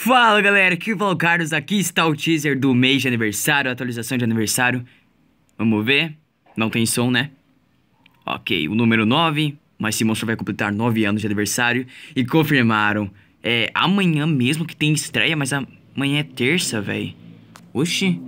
Fala galera, que é o Carlos, aqui está o teaser do mês de aniversário, atualização de aniversário. Vamos ver? Não tem som, né? Ok, o número 9, mas esse monstro vai completar 9 anos de aniversário e confirmaram. É amanhã mesmo que tem estreia, mas amanhã é terça, velho. Oxi.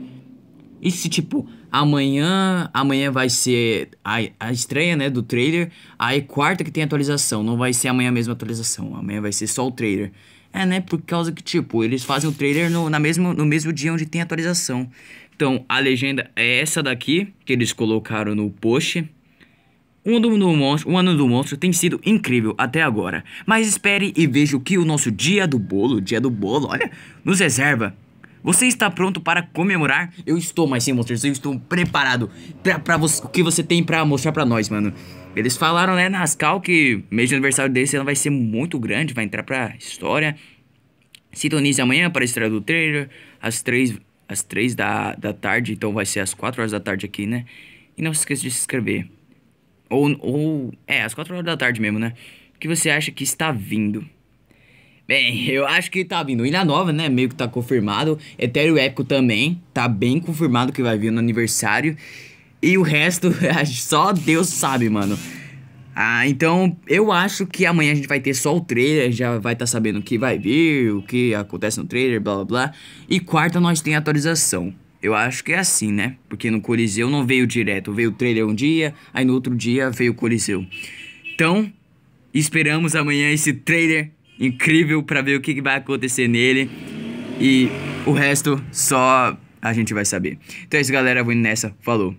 E se tipo, amanhã, amanhã vai ser a, a estreia, né, do trailer, aí quarta que tem atualização, não vai ser amanhã mesmo a atualização, amanhã vai ser só o trailer. É, né? Por causa que, tipo, eles fazem o trailer no, na mesmo, no mesmo dia onde tem atualização. Então, a legenda é essa daqui, que eles colocaram no post. O ano, do monstro, o ano do monstro tem sido incrível até agora. Mas espere e veja o que o nosso dia do bolo, dia do bolo, olha, nos reserva. Você está pronto para comemorar? Eu estou, mas sim, monstros, eu estou preparado pra, pra você, o que você tem para mostrar para nós, mano. Eles falaram, né, Nascal que mês de aniversário desse ela vai ser muito grande, vai entrar pra história. Sintonize amanhã para a estreia do trailer, às 3, às três da, da tarde, então vai ser às 4 horas da tarde aqui, né? E não se esqueça de se inscrever. Ou, ou é, às 4 horas da tarde mesmo, né? O que você acha que está vindo? Bem, eu acho que tá vindo Ilha Nova, né? Meio que tá confirmado. Ethereum Echo também. Tá bem confirmado que vai vir no aniversário. E o resto, só Deus sabe, mano. Ah, então eu acho que amanhã a gente vai ter só o trailer, já vai estar tá sabendo o que vai vir, o que acontece no trailer, blá blá blá. E quarta nós tem atualização. Eu acho que é assim, né? Porque no Coliseu não veio direto, veio o trailer um dia, aí no outro dia veio o Coliseu. Então, esperamos amanhã esse trailer incrível para ver o que, que vai acontecer nele. E o resto só a gente vai saber. Então é isso, galera. Vou indo nessa. Falou.